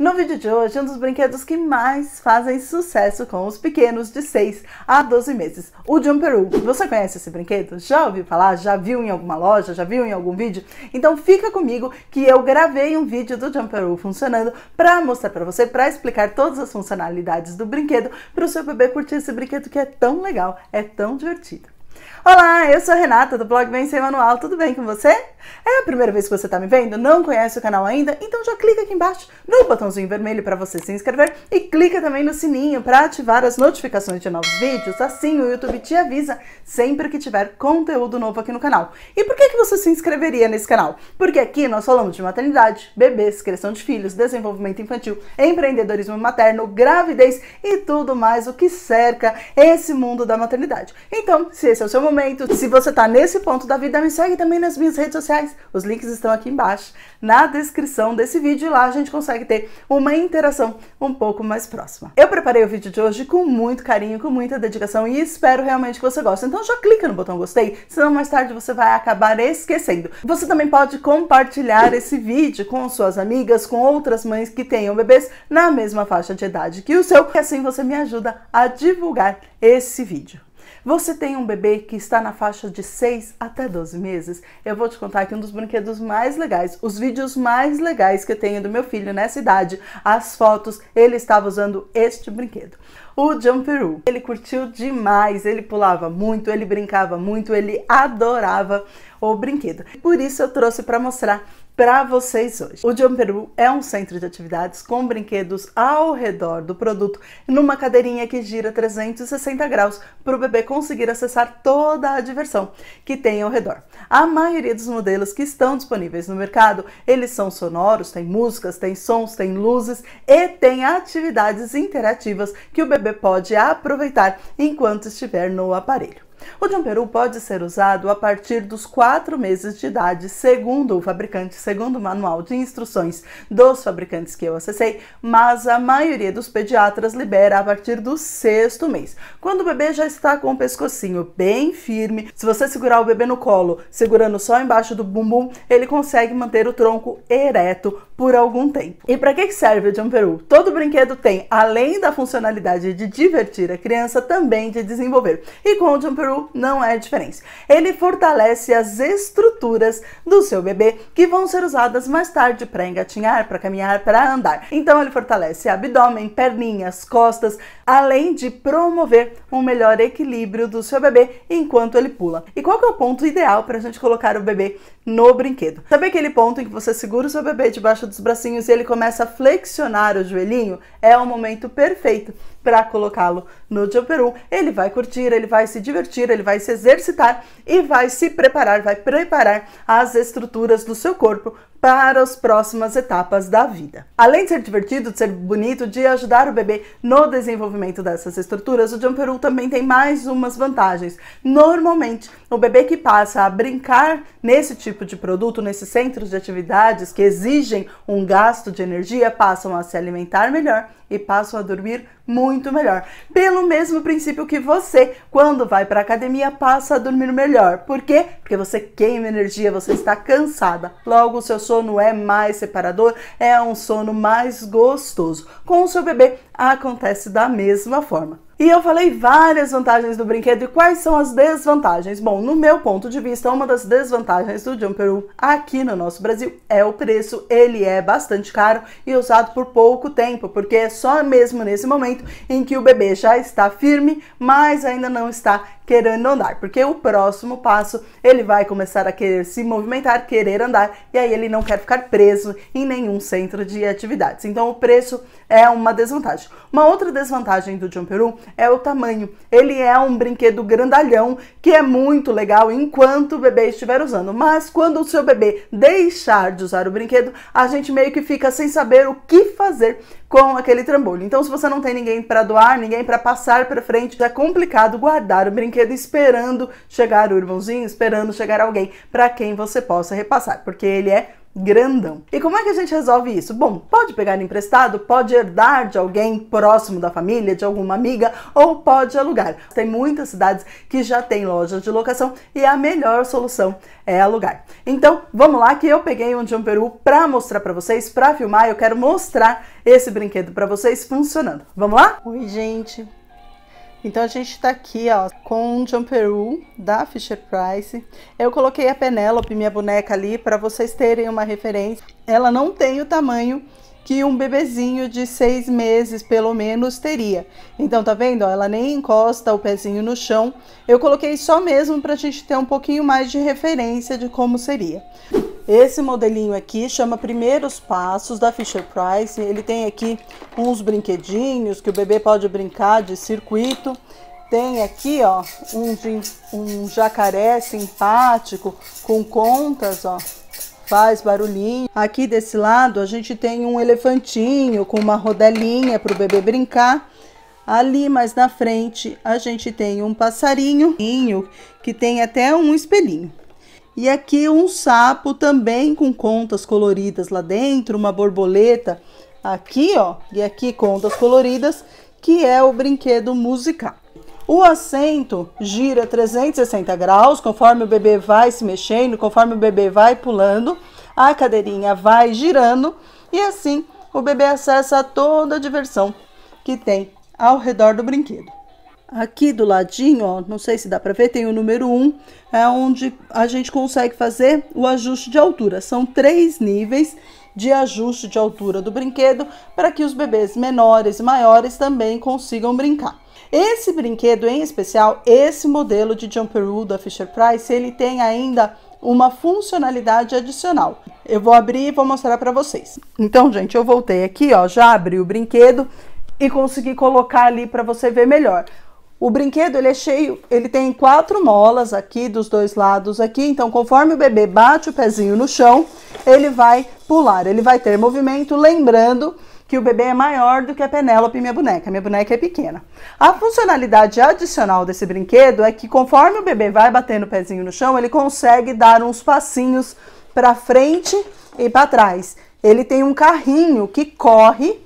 No vídeo de hoje, um dos brinquedos que mais fazem sucesso com os pequenos de 6 a 12 meses, o Jumperoo. Você conhece esse brinquedo? Já ouviu falar? Já viu em alguma loja? Já viu em algum vídeo? Então fica comigo que eu gravei um vídeo do Jumperoo funcionando para mostrar para você, para explicar todas as funcionalidades do brinquedo para o seu bebê curtir esse brinquedo que é tão legal, é tão divertido. Olá, eu sou Renata do blog Vencer Manual, tudo bem com você? É a primeira vez que você está me vendo, não conhece o canal ainda? Então já clica aqui embaixo no botãozinho vermelho para você se inscrever e clica também no sininho para ativar as notificações de novos vídeos, assim o YouTube te avisa sempre que tiver conteúdo novo aqui no canal. E por que, que você se inscreveria nesse canal? Porque aqui nós falamos de maternidade, bebês, criação de filhos, desenvolvimento infantil, empreendedorismo materno, gravidez e tudo mais o que cerca esse mundo da maternidade. Então, se esse é o seu momento. Se você tá nesse ponto da vida, me segue também nas minhas redes sociais. Os links estão aqui embaixo, na descrição desse vídeo. E lá a gente consegue ter uma interação um pouco mais próxima. Eu preparei o vídeo de hoje com muito carinho, com muita dedicação e espero realmente que você goste. Então já clica no botão gostei, senão mais tarde você vai acabar esquecendo. Você também pode compartilhar esse vídeo com suas amigas, com outras mães que tenham bebês na mesma faixa de idade que o seu, e assim você me ajuda a divulgar esse vídeo. Você tem um bebê que está na faixa de 6 até 12 meses? Eu vou te contar que um dos brinquedos mais legais, os vídeos mais legais que eu tenho do meu filho nessa idade, as fotos, ele estava usando este brinquedo o Jumperu. Ele curtiu demais, ele pulava muito, ele brincava muito, ele adorava o brinquedo. Por isso eu trouxe para mostrar para vocês hoje. O Jumperu é um centro de atividades com brinquedos ao redor do produto, numa cadeirinha que gira 360 graus para o bebê conseguir acessar toda a diversão que tem ao redor. A maioria dos modelos que estão disponíveis no mercado, eles são sonoros, tem músicas, tem sons, tem luzes e tem atividades interativas que o bebê bebê pode aproveitar enquanto estiver no aparelho. O Jamperu pode ser usado a partir dos 4 meses de idade, segundo o fabricante, segundo o manual de instruções dos fabricantes que eu acessei, mas a maioria dos pediatras libera a partir do sexto mês. Quando o bebê já está com o pescocinho bem firme, se você segurar o bebê no colo, segurando só embaixo do bumbum, ele consegue manter o tronco ereto por algum tempo. E para que serve o Jumperu? Todo brinquedo tem, além da funcionalidade de divertir a criança, também de desenvolver. E com o Jumperu não é diferente. Ele fortalece as estruturas do seu bebê que vão ser usadas mais tarde para engatinhar, para caminhar, para andar. Então ele fortalece abdômen, perninhas, costas, além de promover um melhor equilíbrio do seu bebê enquanto ele pula. E qual que é o ponto ideal para a gente colocar o bebê no brinquedo? Sabe aquele ponto em que você segura o seu bebê debaixo dos bracinhos e ele começa a flexionar o joelhinho, é o momento perfeito para colocá-lo no jumperum. Ele vai curtir, ele vai se divertir, ele vai se exercitar e vai se preparar, vai preparar as estruturas do seu corpo para as próximas etapas da vida. Além de ser divertido, de ser bonito, de ajudar o bebê no desenvolvimento dessas estruturas, o Jumperu também tem mais umas vantagens. Normalmente, o bebê que passa a brincar nesse tipo de produto, nesses centros de atividades que exigem um gasto de energia, passam a se alimentar melhor e passam a dormir muito melhor. Pelo mesmo princípio que você, quando vai para academia, passa a dormir melhor. Por quê? Porque você queima energia, você está cansada. Logo, o seu sono é mais separador, é um sono mais gostoso. Com o seu bebê acontece da mesma forma. E eu falei várias vantagens do brinquedo e quais são as desvantagens. Bom, no meu ponto de vista, uma das desvantagens do Jumperoo aqui no nosso Brasil é o preço. Ele é bastante caro e usado por pouco tempo, porque é só mesmo nesse momento em que o bebê já está firme, mas ainda não está querendo andar, porque o próximo passo ele vai começar a querer se movimentar, querer andar, e aí ele não quer ficar preso em nenhum centro de atividades. Então o preço é uma desvantagem. Uma outra desvantagem do Jumperoo é o tamanho. Ele é um brinquedo grandalhão que é muito legal enquanto o bebê estiver usando, mas quando o seu bebê deixar de usar o brinquedo, a gente meio que fica sem saber o que fazer com aquele trambolho. Então, se você não tem ninguém para doar, ninguém para passar para frente, é complicado guardar o brinquedo esperando chegar o irmãozinho, esperando chegar alguém para quem você possa repassar, porque ele é grandão. E como é que a gente resolve isso? Bom, pode pegar emprestado, pode herdar de alguém próximo da família, de alguma amiga, ou pode alugar. Tem muitas cidades que já tem lojas de locação e a melhor solução é alugar. Então, vamos lá que eu peguei um John Peru para mostrar para vocês, para filmar, eu quero mostrar esse brinquedo para vocês funcionando. Vamos lá? Oi, gente. Então a gente tá aqui, ó, com um jumperu da Fisher Price. Eu coloquei a Penélope, minha boneca ali, para vocês terem uma referência. Ela não tem o tamanho que um bebezinho de seis meses, pelo menos, teria. Então, tá vendo? Ela nem encosta o pezinho no chão. Eu coloquei só mesmo para a gente ter um pouquinho mais de referência de como seria. Esse modelinho aqui chama Primeiros Passos da Fisher Price. Ele tem aqui uns brinquedinhos que o bebê pode brincar de circuito. Tem aqui, ó, um, um jacaré simpático com contas, ó. Faz barulhinho. Aqui desse lado a gente tem um elefantinho com uma rodelinha para o bebê brincar. Ali mais na frente a gente tem um passarinho que tem até um espelhinho. E aqui um sapo também com contas coloridas lá dentro, uma borboleta aqui, ó, e aqui contas coloridas, que é o brinquedo musical. O assento gira 360 graus conforme o bebê vai se mexendo, conforme o bebê vai pulando, a cadeirinha vai girando e assim o bebê acessa toda a diversão que tem ao redor do brinquedo. Aqui do ladinho, ó, não sei se dá para ver, tem o número 1, é onde a gente consegue fazer o ajuste de altura. São três níveis de ajuste de altura do brinquedo para que os bebês menores e maiores também consigam brincar. Esse brinquedo em especial, esse modelo de Jumperoo da Fisher Price, ele tem ainda uma funcionalidade adicional. Eu vou abrir e vou mostrar para vocês. Então, gente, eu voltei aqui, ó, já abri o brinquedo e consegui colocar ali para você ver melhor. O brinquedo ele é cheio, ele tem quatro molas aqui dos dois lados aqui, então conforme o bebê bate o pezinho no chão, ele vai pular, ele vai ter movimento, lembrando que o bebê é maior do que a Penélope, minha boneca, minha boneca é pequena. A funcionalidade adicional desse brinquedo é que conforme o bebê vai batendo o pezinho no chão, ele consegue dar uns passinhos para frente e para trás. Ele tem um carrinho que corre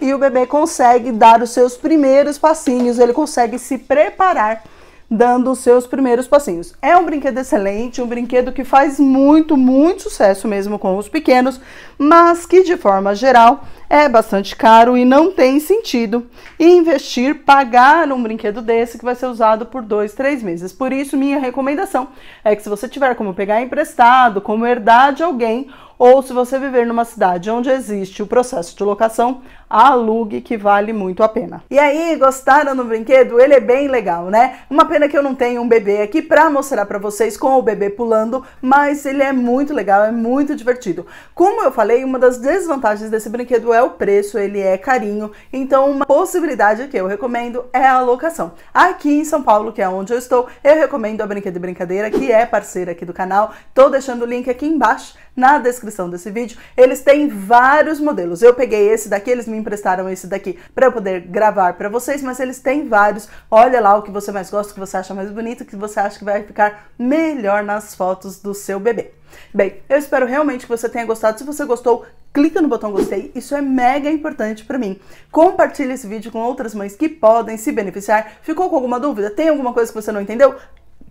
e o bebê consegue dar os seus primeiros passinhos, ele consegue se preparar dando os seus primeiros passinhos. É um brinquedo excelente, um brinquedo que faz muito, muito sucesso mesmo com os pequenos, mas que de forma geral é bastante caro e não tem sentido investir, pagar um brinquedo desse que vai ser usado por dois, três meses. Por isso, minha recomendação é que se você tiver como pegar emprestado, como herdar de alguém, ou se você viver numa cidade onde existe o processo de locação, alugue que vale muito a pena. E aí, gostaram do brinquedo? Ele é bem legal, né? Uma pena que eu não tenho um bebê aqui para mostrar para vocês com o bebê pulando, mas ele é muito legal, é muito divertido. Como eu falei, uma das desvantagens desse brinquedo é o preço, ele é carinho, então uma possibilidade que eu recomendo é a locação. Aqui em São Paulo, que é onde eu estou, eu recomendo a Brinquedo e Brincadeira, que é parceira aqui do canal. Tô deixando o link aqui embaixo na descrição desse vídeo. Eles têm vários modelos. Eu peguei esse daqui, eles me me emprestaram esse daqui para eu poder gravar para vocês, mas eles têm vários. Olha lá o que você mais gosta, o que você acha mais bonito, o que você acha que vai ficar melhor nas fotos do seu bebê. Bem, eu espero realmente que você tenha gostado. Se você gostou, clica no botão gostei, isso é mega importante para mim. Compartilhe esse vídeo com outras mães que podem se beneficiar. Ficou com alguma dúvida? Tem alguma coisa que você não entendeu?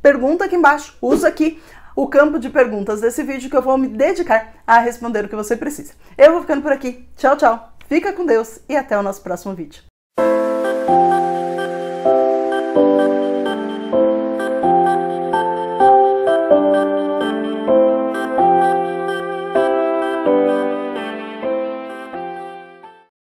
Pergunta aqui embaixo, usa aqui o campo de perguntas desse vídeo que eu vou me dedicar a responder o que você precisa. Eu vou ficando por aqui. Tchau, tchau! Fica com Deus e até o nosso próximo vídeo.